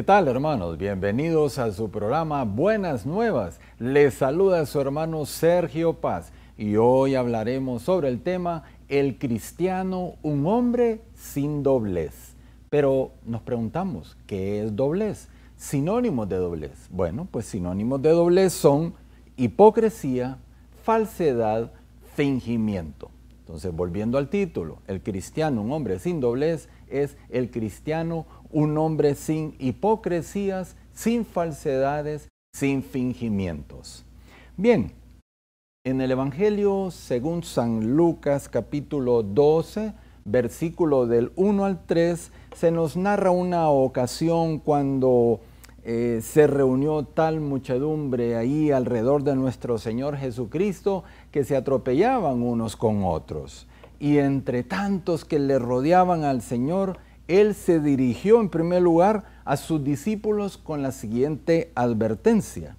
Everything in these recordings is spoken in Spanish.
¿Qué tal hermanos? Bienvenidos a su programa Buenas Nuevas. Les saluda su hermano Sergio Paz y hoy hablaremos sobre el tema El cristiano, un hombre sin doblez. Pero nos preguntamos, ¿qué es doblez? Sinónimos de doblez. Bueno, pues sinónimos de doblez son hipocresía, falsedad, fingimiento. Entonces, volviendo al título, el cristiano, un hombre sin doblez, es el cristiano, un hombre sin hipocresías, sin falsedades, sin fingimientos. Bien, en el Evangelio según San Lucas capítulo 12, versículo del 1 al 3, se nos narra una ocasión cuando eh, se reunió tal muchedumbre ahí alrededor de nuestro Señor Jesucristo que se atropellaban unos con otros. Y entre tantos que le rodeaban al Señor, Él se dirigió en primer lugar a sus discípulos con la siguiente advertencia.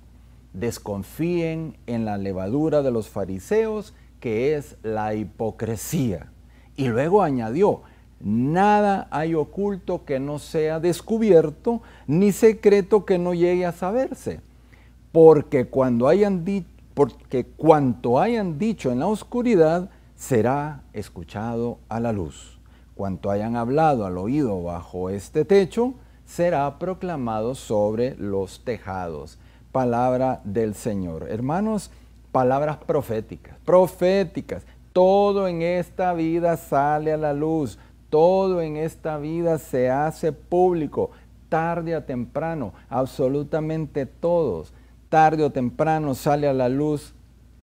Desconfíen en la levadura de los fariseos, que es la hipocresía. Y luego añadió, Nada hay oculto que no sea descubierto, ni secreto que no llegue a saberse. Porque cuando hayan porque cuanto hayan dicho en la oscuridad será escuchado a la luz. Cuanto hayan hablado al oído bajo este techo será proclamado sobre los tejados. Palabra del Señor. Hermanos, palabras proféticas, proféticas. Todo en esta vida sale a la luz. Todo en esta vida se hace público, tarde o temprano, absolutamente todos. Tarde o temprano sale a la luz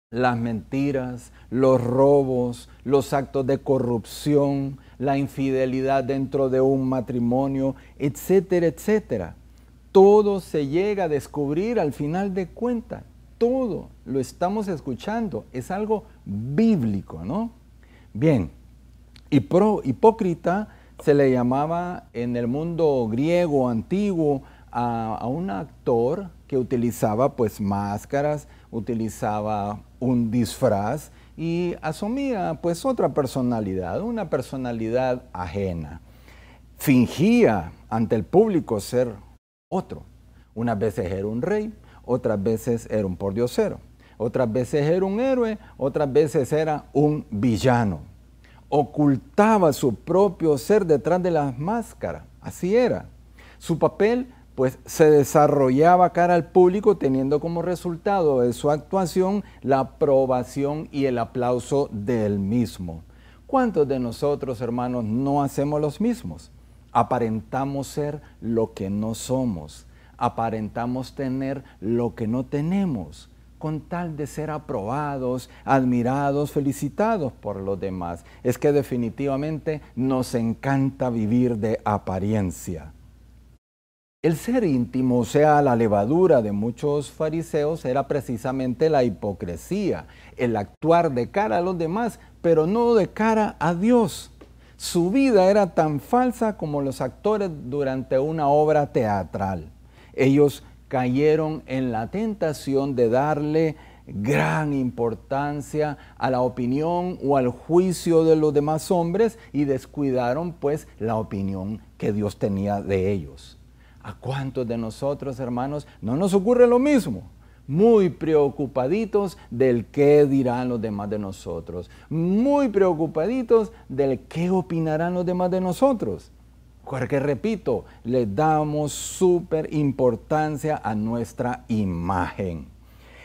las mentiras, los robos, los actos de corrupción, la infidelidad dentro de un matrimonio, etcétera, etcétera. Todo se llega a descubrir al final de cuentas. Todo lo estamos escuchando. Es algo bíblico, ¿no? Bien pro hipócrita se le llamaba en el mundo griego antiguo a, un actor que utilizaba pues máscaras, utilizaba un disfraz y asumía pues otra personalidad, una personalidad ajena. Fingía ante el público ser otro. Unas veces era un rey, otras veces era un pordiosero, otras veces era un héroe, otras veces era un villano ocultaba su propio ser detrás de las máscaras. Así era. Su papel pues se desarrollaba cara al público teniendo como resultado de su actuación la aprobación y el aplauso del mismo. ¿Cuántos de nosotros, hermanos, no hacemos los mismos? Aparentamos ser lo que no somos, aparentamos tener lo que no tenemos con tal de ser aprobados, admirados, felicitados por los demás. Es que definitivamente nos encanta vivir de apariencia. El ser íntimo, o sea, la levadura de muchos fariseos, era precisamente la hipocresía, el actuar de cara a los demás, pero no de cara a Dios. Su vida era tan falsa como los actores durante una obra teatral. Ellos cayeron en la tentación de darle gran importancia a la opinión o al juicio de los demás hombres y descuidaron pues la opinión que Dios tenía de ellos. ¿A cuántos de nosotros, hermanos, no nos ocurre lo mismo? muy preocupaditos del qué dirán los demás de nosotros, muy preocupaditos del qué opinarán los demás de nosotros. Porque repito, le damos súper importancia a nuestra imagen.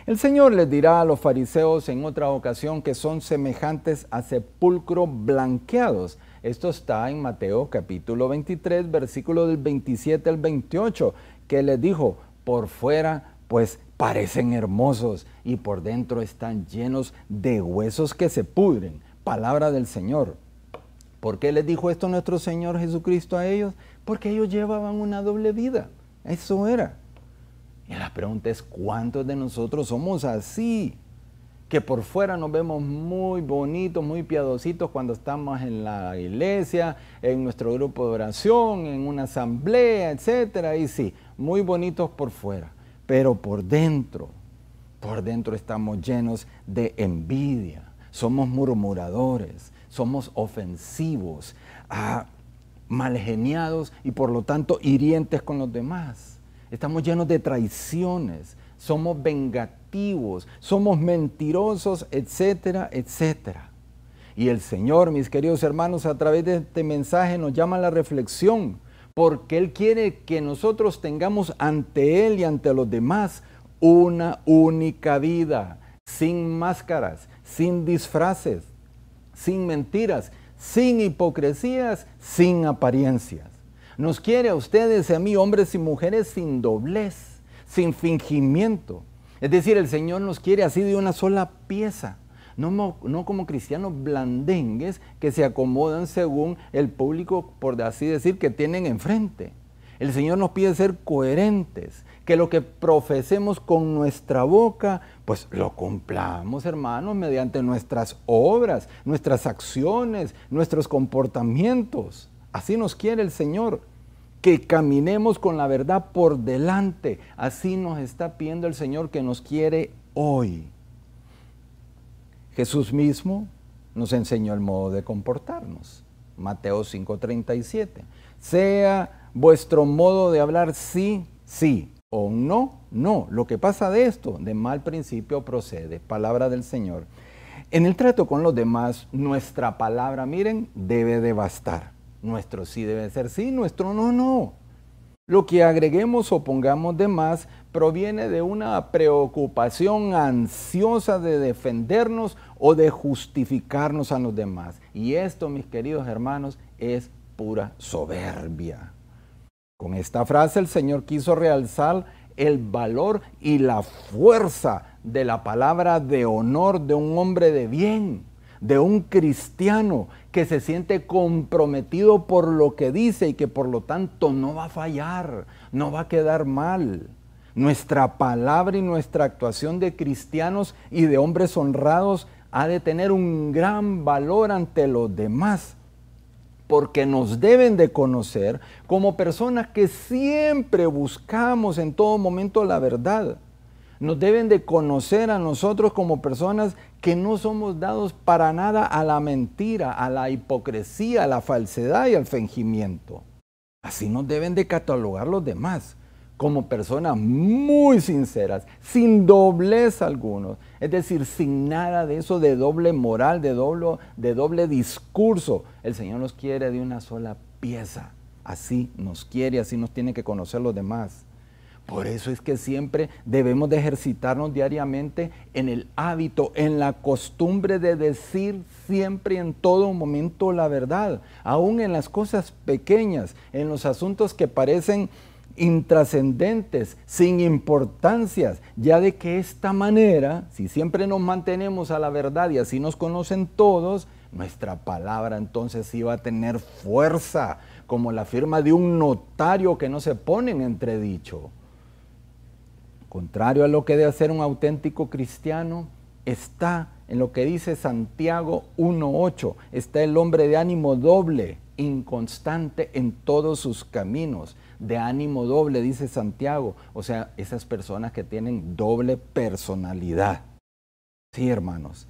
El Señor les dirá a los fariseos en otra ocasión que son semejantes a sepulcro blanqueados. Esto está en Mateo capítulo 23, versículo del 27 al 28, que les dijo, por fuera pues parecen hermosos y por dentro están llenos de huesos que se pudren. Palabra del Señor. ¿Por qué les dijo esto nuestro Señor Jesucristo a ellos? Porque ellos llevaban una doble vida. Eso era. Y la pregunta es, ¿cuántos de nosotros somos así? Que por fuera nos vemos muy bonitos, muy piadositos cuando estamos en la iglesia, en nuestro grupo de oración, en una asamblea, etc. Y sí, muy bonitos por fuera. Pero por dentro, por dentro estamos llenos de envidia. Somos murmuradores, somos ofensivos, ah, malgeniados y por lo tanto hirientes con los demás. Estamos llenos de traiciones, somos vengativos, somos mentirosos, etcétera, etcétera. Y el Señor, mis queridos hermanos, a través de este mensaje nos llama a la reflexión, porque Él quiere que nosotros tengamos ante Él y ante los demás una única vida, sin máscaras, sin disfraces, sin mentiras, sin hipocresías, sin apariencias. Nos quiere a ustedes y a mí, hombres y mujeres, sin doblez, sin fingimiento. Es decir, el Señor nos quiere así de una sola pieza. No, como cristianos blandengues que se acomodan según el público, por así decir, que tienen enfrente. El Señor nos pide ser coherentes, que lo que profesemos con nuestra boca, pues lo cumplamos, hermanos, mediante nuestras obras, nuestras acciones, nuestros comportamientos. Así nos quiere el Señor, que caminemos con la verdad por delante. Así nos está pidiendo el Señor que nos quiere hoy. Jesús mismo nos enseñó el modo de comportarnos. Mateo 5:37 sea vuestro modo de hablar sí, sí, o no, no. Lo que pasa de esto, de mal principio procede. Palabra del Señor. En el trato con los demás, nuestra palabra, miren, debe de bastar. Nuestro sí debe ser sí, nuestro no, no. Lo que agreguemos o pongamos de más proviene de una preocupación ansiosa de defendernos o de justificarnos a los demás. Y esto, mis queridos hermanos, es pura soberbia. Con esta frase el Señor quiso realzar el valor y la fuerza de la palabra de honor de un hombre de bien, de un cristiano que se siente comprometido por lo que dice y que por lo tanto no va a fallar, no va a quedar mal. Nuestra palabra y nuestra actuación de cristianos y de hombres honrados ha de tener un gran valor ante los demás porque nos deben de conocer como personas que siempre buscamos en todo momento la verdad. Nos deben de conocer a nosotros como personas que no somos dados para nada a la mentira, a la hipocresía, a la falsedad y al fingimiento. Así nos deben de catalogar los demás como personas muy sinceras, sin doblez alguno, es decir, sin nada de eso de doble moral, de doble, de doble discurso. El Señor nos quiere de una sola pieza. Así nos quiere, así nos tiene que conocer los demás. Por eso es que siempre debemos de ejercitarnos diariamente en el hábito, en la costumbre de decir siempre y en todo momento la verdad, aún en las cosas pequeñas, en los asuntos que parecen intrascendentes, sin importancias, ya de que esta manera, si siempre nos mantenemos a la verdad y así nos conocen todos, nuestra palabra entonces iba a tener fuerza, como la firma de un notario que no se pone en entredicho. Contrario a lo que debe hacer un auténtico cristiano, está en lo que dice Santiago 1.8, está el hombre de ánimo doble, inconstante en todos sus caminos de ánimo doble, dice Santiago. O sea, esas personas que tienen doble personalidad. Sí, hermanos.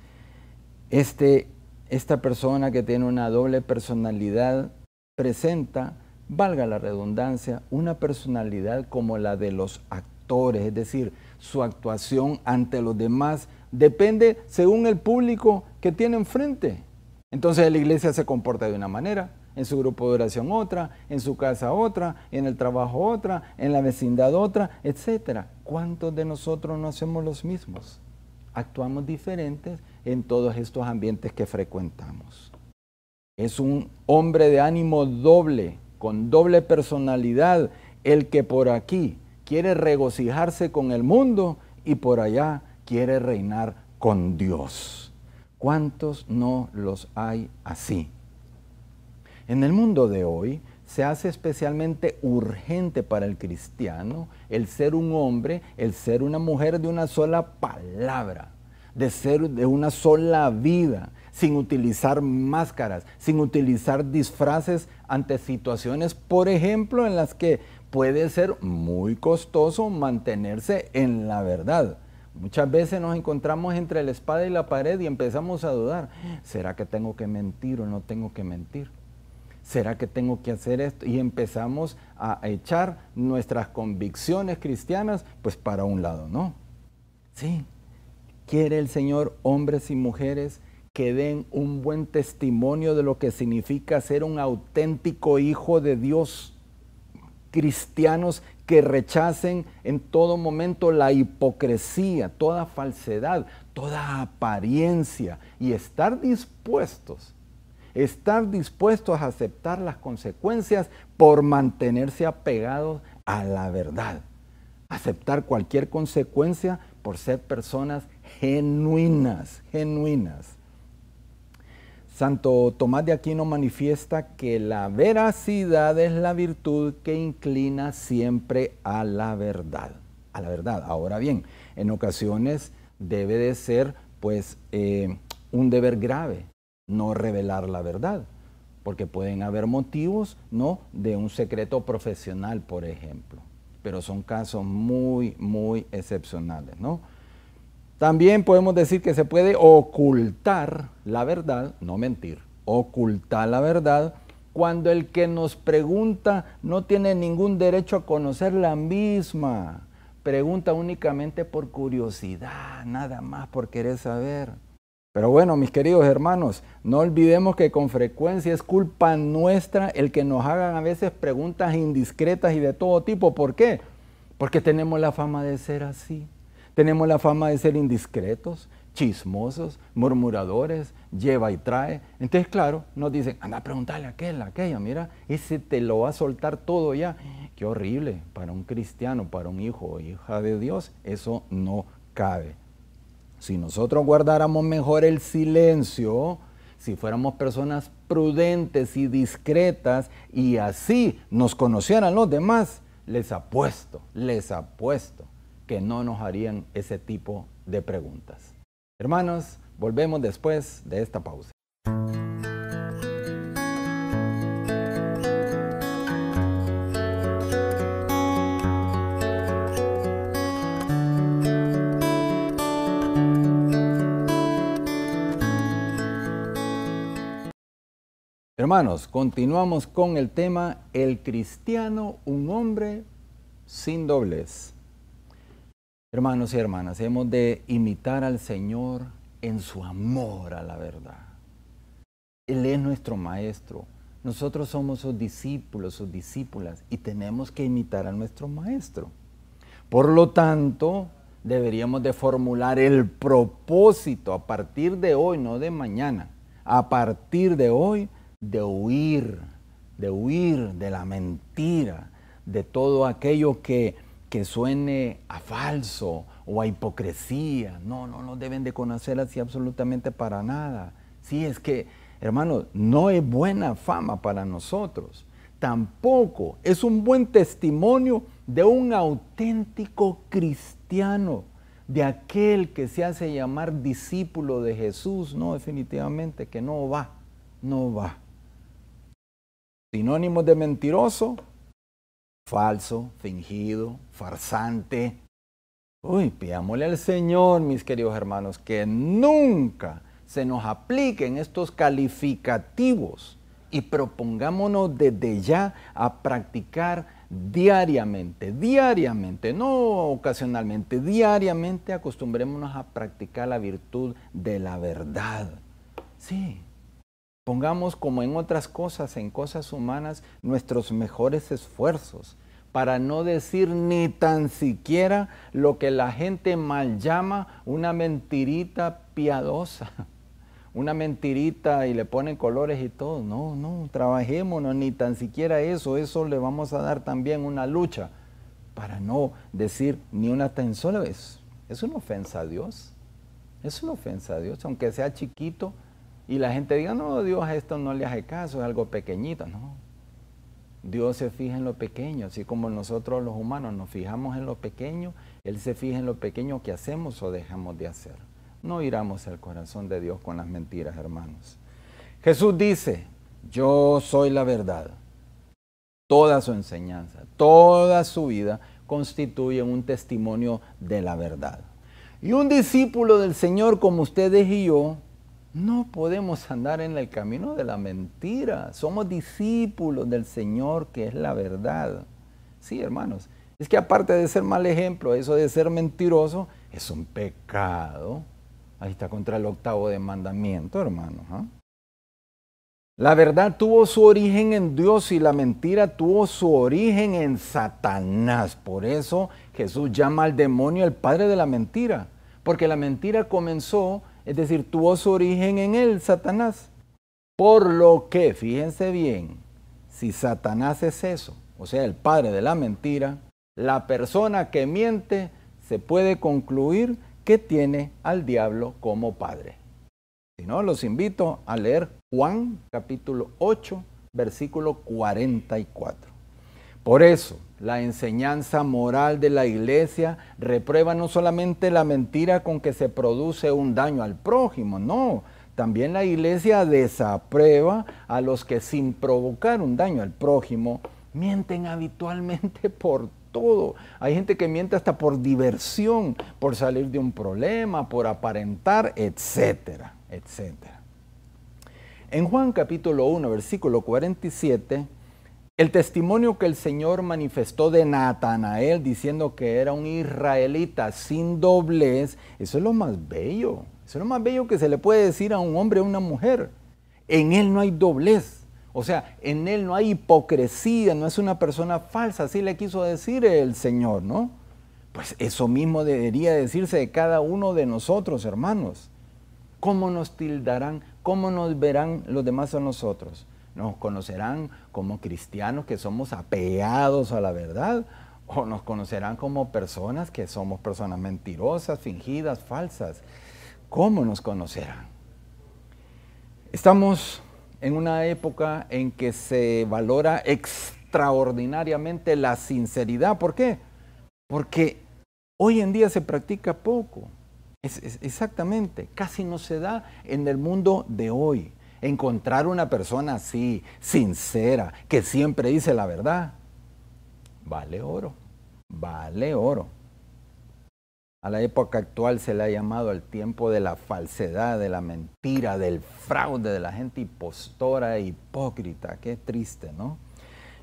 Este, esta persona que tiene una doble personalidad presenta, valga la redundancia, una personalidad como la de los actores, es decir, su actuación ante los demás depende según el público que tiene enfrente. Entonces la iglesia se comporta de una manera, en su grupo de oración otra, en su casa otra, en el trabajo otra, en la vecindad otra, etc. ¿Cuántos de nosotros no hacemos los mismos? Actuamos diferentes en todos estos ambientes que frecuentamos. Es un hombre de ánimo doble, con doble personalidad, el que por aquí quiere regocijarse con el mundo y por allá quiere reinar con Dios. ¿Cuántos no los hay así? En el mundo de hoy se hace especialmente urgente para el cristiano el ser un hombre, el ser una mujer de una sola palabra, de ser de una sola vida, sin utilizar máscaras, sin utilizar disfraces ante situaciones, por ejemplo, en las que puede ser muy costoso mantenerse en la verdad. Muchas veces nos encontramos entre la espada y la pared y empezamos a dudar, ¿será que tengo que mentir o no tengo que mentir? ¿será que tengo que hacer esto? Y empezamos a echar nuestras convicciones cristianas, pues para un lado, ¿no? Sí, quiere el Señor hombres y mujeres que den un buen testimonio de lo que significa ser un auténtico hijo de Dios. Cristianos que rechacen en todo momento la hipocresía, toda falsedad, toda apariencia y estar dispuestos estar dispuestos a aceptar las consecuencias por mantenerse apegados a la verdad. Aceptar cualquier consecuencia por ser personas genuinas, genuinas. Santo Tomás de Aquino manifiesta que la veracidad es la virtud que inclina siempre a la verdad, a la verdad. Ahora bien, en ocasiones debe de ser pues eh, un deber grave, no revelar la verdad, porque pueden haber motivos, ¿no? De un secreto profesional, por ejemplo, pero son casos muy, muy excepcionales, ¿no? También podemos decir que se puede ocultar la verdad, no mentir, ocultar la verdad cuando el que nos pregunta no tiene ningún derecho a conocer la misma. Pregunta únicamente por curiosidad, nada más por querer saber. Pero bueno, mis queridos hermanos, no olvidemos que con frecuencia es culpa nuestra el que nos hagan a veces preguntas indiscretas y de todo tipo. ¿Por qué? Porque tenemos la fama de ser así. Tenemos la fama de ser indiscretos, chismosos, murmuradores, lleva y trae. Entonces, claro, nos dicen, anda a preguntarle a aquel, a aquella, mira, ese te lo va a soltar todo ya. Qué horrible para un cristiano, para un hijo o hija de Dios. Eso no cabe. Si nosotros guardáramos mejor el silencio, si fuéramos personas prudentes y discretas y así nos conocieran los demás, les apuesto, les apuesto que no nos harían ese tipo de preguntas. Hermanos, volvemos después de esta pausa. Hermanos, continuamos con el tema El cristiano, un hombre sin doblez. Hermanos y hermanas, hemos de imitar al Señor en su amor a la verdad. Él es nuestro maestro. Nosotros somos sus discípulos, sus discípulas, y tenemos que imitar a nuestro maestro. Por lo tanto, deberíamos de formular el propósito a partir de hoy, no de mañana. A partir de hoy de huir, de huir de la mentira, de todo aquello que, suene a falso o a hipocresía. No, no, no deben de conocer así absolutamente para nada. Sí, es que, hermanos, no es buena fama para nosotros. Tampoco es un buen testimonio de un auténtico cristiano, de aquel que se hace llamar discípulo de Jesús. No, definitivamente que no va, no va. Sinónimos de mentiroso, falso, fingido, farsante. Uy, pidámosle al Señor, mis queridos hermanos, que nunca se nos apliquen estos calificativos y propongámonos desde ya a practicar diariamente, diariamente, no ocasionalmente, diariamente acostumbrémonos a practicar la virtud de la verdad. Sí, Pongamos como en otras cosas, en cosas humanas, nuestros mejores esfuerzos para no decir ni tan siquiera lo que la gente mal llama una mentirita piadosa, una mentirita y le ponen colores y todo. No, no, trabajémonos, ni tan siquiera eso, eso le vamos a dar también una lucha para no decir ni una tan sola vez. Es una ofensa a Dios, es una ofensa a Dios, aunque sea chiquito, y la gente diga, no, Dios esto no le hace caso, es algo pequeñito. No, Dios se fija en lo pequeño, así como nosotros los humanos nos fijamos en lo pequeño, Él se fija en lo pequeño que hacemos o dejamos de hacer. No iramos al corazón de Dios con las mentiras, hermanos. Jesús dice, yo soy la verdad. Toda su enseñanza, toda su vida constituye un testimonio de la verdad. Y un discípulo del Señor como ustedes y yo no podemos andar en el camino de la mentira. Somos discípulos del Señor, que es la verdad. Sí, hermanos. Es que aparte de ser mal ejemplo, eso de ser mentiroso es un pecado. Ahí está contra el octavo de mandamiento, hermanos. ¿ah? La verdad tuvo su origen en Dios y la mentira tuvo su origen en Satanás. Por eso Jesús llama al demonio el padre de la mentira. Porque la mentira comenzó es decir, tuvo su origen en él, Satanás. Por lo que, fíjense bien, si Satanás es eso, o sea, el padre de la mentira, la persona que miente se puede concluir que tiene al diablo como padre. Si no, los invito a leer Juan capítulo 8, versículo 44. Por eso, la enseñanza moral de la iglesia reprueba no solamente la mentira con que se produce un daño al prójimo, no, también la iglesia desaprueba a los que sin provocar un daño al prójimo mienten habitualmente por todo. Hay gente que miente hasta por diversión, por salir de un problema, por aparentar, etcétera, etcétera. En Juan capítulo 1, versículo 47, el testimonio que el Señor manifestó de Natanael diciendo que era un israelita sin doblez, eso es lo más bello. Eso es lo más bello que se le puede decir a un hombre o a una mujer. En él no hay doblez. O sea, en él no hay hipocresía, no es una persona falsa. Así le quiso decir el Señor, ¿no? Pues eso mismo debería decirse de cada uno de nosotros, hermanos. ¿Cómo nos tildarán? ¿Cómo nos verán los demás a nosotros? Nos conocerán como cristianos que somos apegados a la verdad o nos conocerán como personas que somos personas mentirosas, fingidas, falsas. ¿Cómo nos conocerán? Estamos en una época en que se valora extraordinariamente la sinceridad. ¿Por qué? Porque hoy en día se practica poco. exactamente, casi no se da en el mundo de hoy encontrar una persona así, sincera, que siempre dice la verdad, vale oro, vale oro. A la época actual se le ha llamado el tiempo de la falsedad, de la mentira, del fraude, de la gente impostora e hipócrita. Qué triste, ¿no?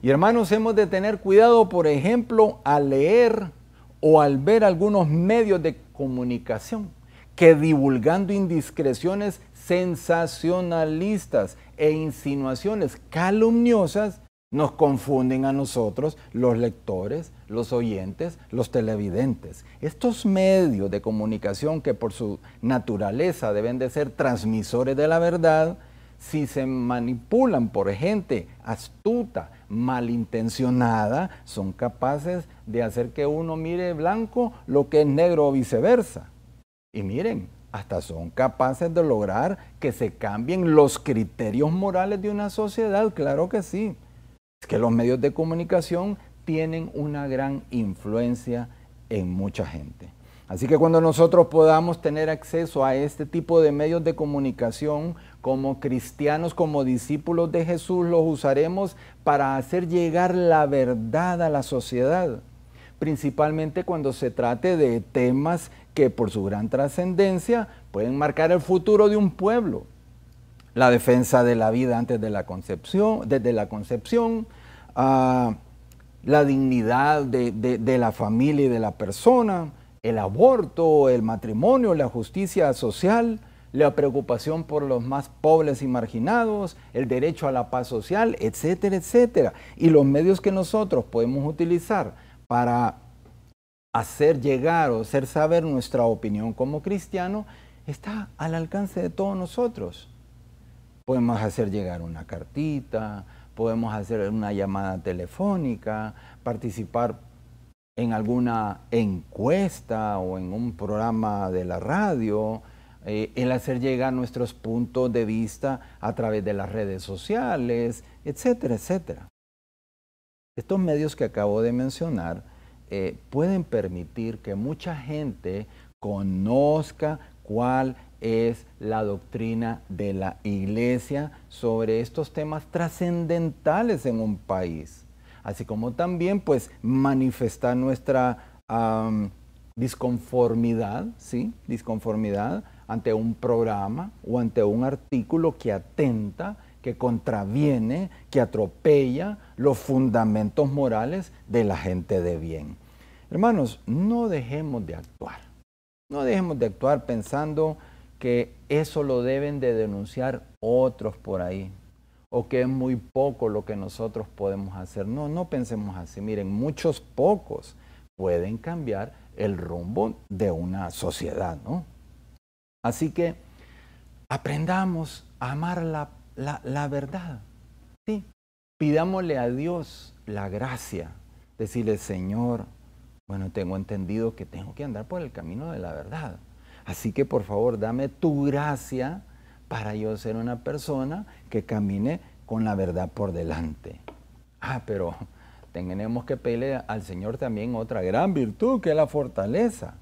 Y hermanos, hemos de tener cuidado, por ejemplo, al leer o al ver algunos medios de comunicación que divulgando indiscreciones sensacionalistas e insinuaciones calumniosas nos confunden a nosotros, los lectores, los oyentes, los televidentes. Estos medios de comunicación que por su naturaleza deben de ser transmisores de la verdad, si se manipulan por gente astuta, malintencionada, son capaces de hacer que uno mire blanco lo que es negro o viceversa. Y miren, hasta son capaces de lograr que se cambien los criterios morales de una sociedad, claro que sí. Es que los medios de comunicación tienen una gran influencia en mucha gente. Así que cuando nosotros podamos tener acceso a este tipo de medios de comunicación, como cristianos, como discípulos de Jesús, los usaremos para hacer llegar la verdad a la sociedad, principalmente cuando se trate de temas que por su gran trascendencia pueden marcar el futuro de un pueblo. La defensa de la vida antes de la concepción, desde la concepción, ah, la dignidad de, de la familia y de la persona, el aborto, el matrimonio, la justicia social, la preocupación por los más pobres y marginados, el derecho a la paz social, etcétera, etcétera. Y los medios que nosotros podemos utilizar para hacer llegar o hacer saber nuestra opinión como cristiano está al alcance de todos nosotros. Podemos hacer llegar una cartita, podemos hacer una llamada telefónica, participar en alguna encuesta o en un programa de la radio, eh, el hacer llegar nuestros puntos de vista a través de las redes sociales, etcétera, etcétera. Estos medios que acabo de mencionar eh, pueden permitir que mucha gente conozca cuál es la doctrina de la iglesia sobre estos temas trascendentales en un país, así como también pues manifestar nuestra disconformidad, ¿sí? Disconformidad ante un programa o ante un artículo que atenta que contraviene, que atropella los fundamentos morales de la gente de bien. Hermanos, no dejemos de actuar. No dejemos de actuar pensando que eso lo deben de denunciar otros por ahí o que es muy poco lo que nosotros podemos hacer. No, no pensemos así. Miren, muchos pocos pueden cambiar el rumbo de una sociedad, ¿no? Así que aprendamos a amar la la, verdad. Sí, pidámosle a Dios la gracia, decirle, Señor, bueno, tengo entendido que tengo que andar por el camino de la verdad. Así que por favor, dame tu gracia para yo ser una persona que camine con la verdad por delante. Ah, pero tenemos que pedirle al Señor también otra gran virtud, que es la fortaleza.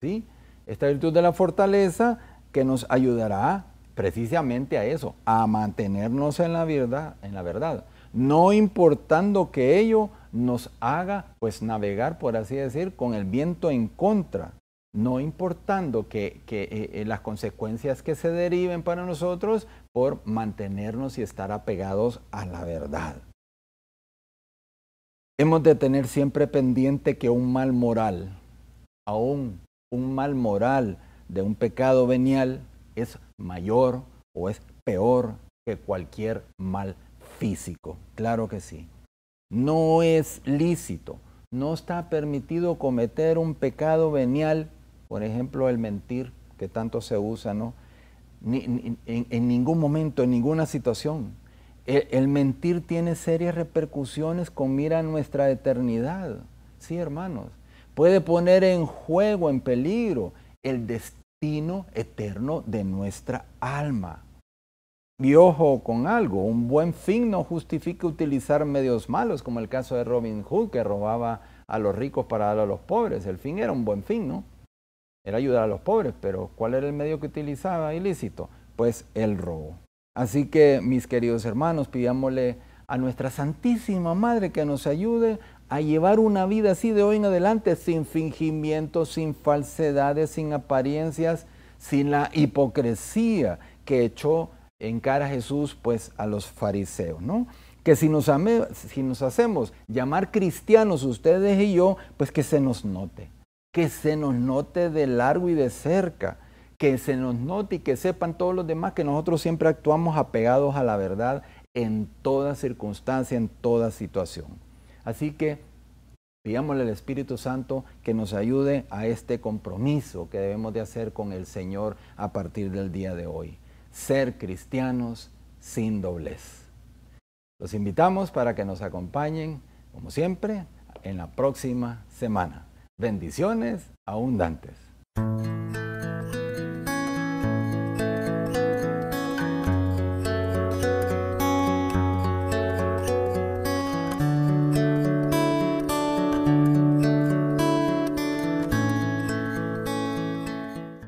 ¿sí? Esta virtud de la fortaleza que nos ayudará precisamente a eso, a mantenernos en la verdad, en la verdad, no importando que ello nos haga pues navegar, por así decir, con el viento en contra, no importando que, eh, eh, las consecuencias que se deriven para nosotros por mantenernos y estar apegados a la verdad. Hemos de tener siempre pendiente que un mal moral, aún un mal moral de un pecado venial, es mayor o es peor que cualquier mal físico. Claro que sí. No es lícito, no está permitido cometer un pecado venial, por ejemplo, el mentir, que tanto se usa, ¿no? en, ningún momento, en ninguna situación. El, el, mentir tiene serias repercusiones con mira a nuestra eternidad. Sí, hermanos. Puede poner en juego, en peligro, el destino eterno de nuestra alma. Y ojo con algo, un buen fin no justifica utilizar medios malos, como el caso de Robin Hood, que robaba a los ricos para dar a los pobres. El fin era un buen fin, ¿no? Era ayudar a los pobres, pero ¿cuál era el medio que utilizaba ilícito? Pues el robo. Así que, mis queridos hermanos, pidámosle a nuestra Santísima Madre que nos ayude a llevar una vida así de hoy en adelante, sin fingimientos, sin falsedades, sin apariencias, sin la hipocresía que echó en cara a Jesús pues a los fariseos, ¿no? Que si nos, si nos hacemos llamar cristianos ustedes y yo, pues que se nos note, que se nos note de largo y de cerca, que se nos note y que sepan todos los demás que nosotros siempre actuamos apegados a la verdad en toda circunstancia, en toda situación. Así que pidámosle al Espíritu Santo que nos ayude a este compromiso que debemos de hacer con el Señor a partir del día de hoy. Ser cristianos sin doblez. Los invitamos para que nos acompañen, como siempre, en la próxima semana. Bendiciones abundantes.